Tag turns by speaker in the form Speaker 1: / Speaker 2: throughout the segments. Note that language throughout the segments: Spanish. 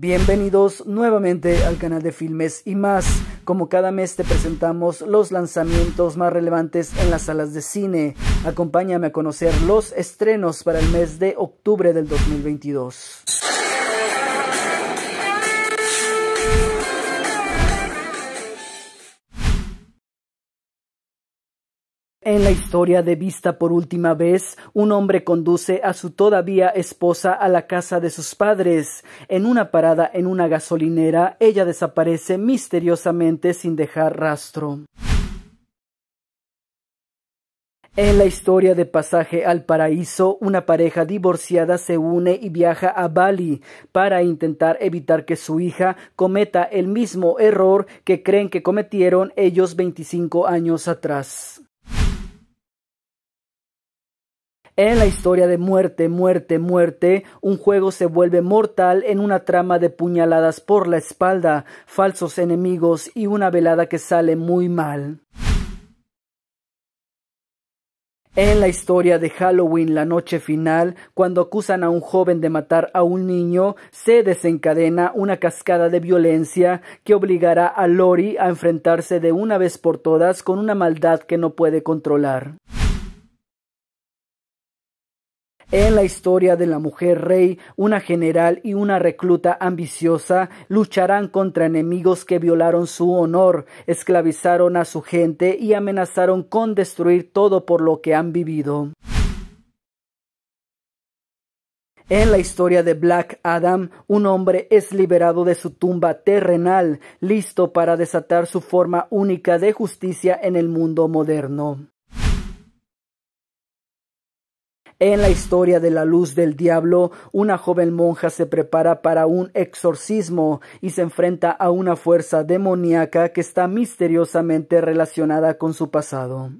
Speaker 1: Bienvenidos nuevamente al canal de Filmes y más. Como cada mes te presentamos los lanzamientos más relevantes en las salas de cine. Acompáñame a conocer los estrenos para el mes de octubre del 2022. En la historia de vista por última vez, un hombre conduce a su todavía esposa a la casa de sus padres. En una parada en una gasolinera, ella desaparece misteriosamente sin dejar rastro. En la historia de Pasaje al Paraíso, una pareja divorciada se une y viaja a Bali para intentar evitar que su hija cometa el mismo error que creen que cometieron ellos 25 años atrás. En la historia de muerte, muerte, muerte, un juego se vuelve mortal en una trama de puñaladas por la espalda, falsos enemigos y una velada que sale muy mal. En la historia de Halloween, la noche final, cuando acusan a un joven de matar a un niño, se desencadena una cascada de violencia que obligará a Lori a enfrentarse de una vez por todas con una maldad que no puede controlar. En la historia de la mujer rey, una general y una recluta ambiciosa lucharán contra enemigos que violaron su honor, esclavizaron a su gente y amenazaron con destruir todo por lo que han vivido. En la historia de Black Adam, un hombre es liberado de su tumba terrenal, listo para desatar su forma única de justicia en el mundo moderno. En la historia de la luz del diablo, una joven monja se prepara para un exorcismo y se enfrenta a una fuerza demoníaca que está misteriosamente relacionada con su pasado.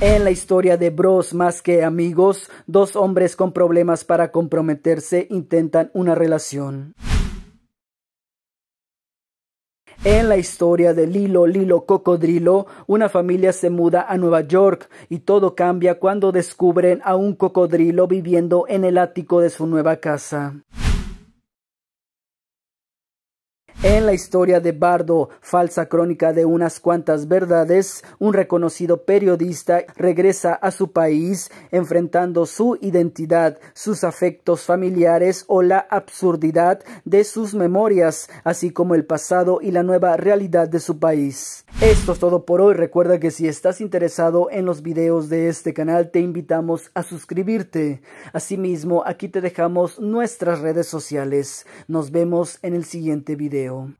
Speaker 1: En la historia de Bros más que amigos, dos hombres con problemas para comprometerse intentan una relación. En la historia de Lilo, Lilo Cocodrilo, una familia se muda a Nueva York y todo cambia cuando descubren a un cocodrilo viviendo en el ático de su nueva casa. En la historia de Bardo, falsa crónica de unas cuantas verdades, un reconocido periodista regresa a su país enfrentando su identidad, sus afectos familiares o la absurdidad de sus memorias, así como el pasado y la nueva realidad de su país. Esto es todo por hoy. Recuerda que si estás interesado en los videos de este canal, te invitamos a suscribirte. Asimismo, aquí te dejamos nuestras redes sociales. Nos vemos en el siguiente video. 주세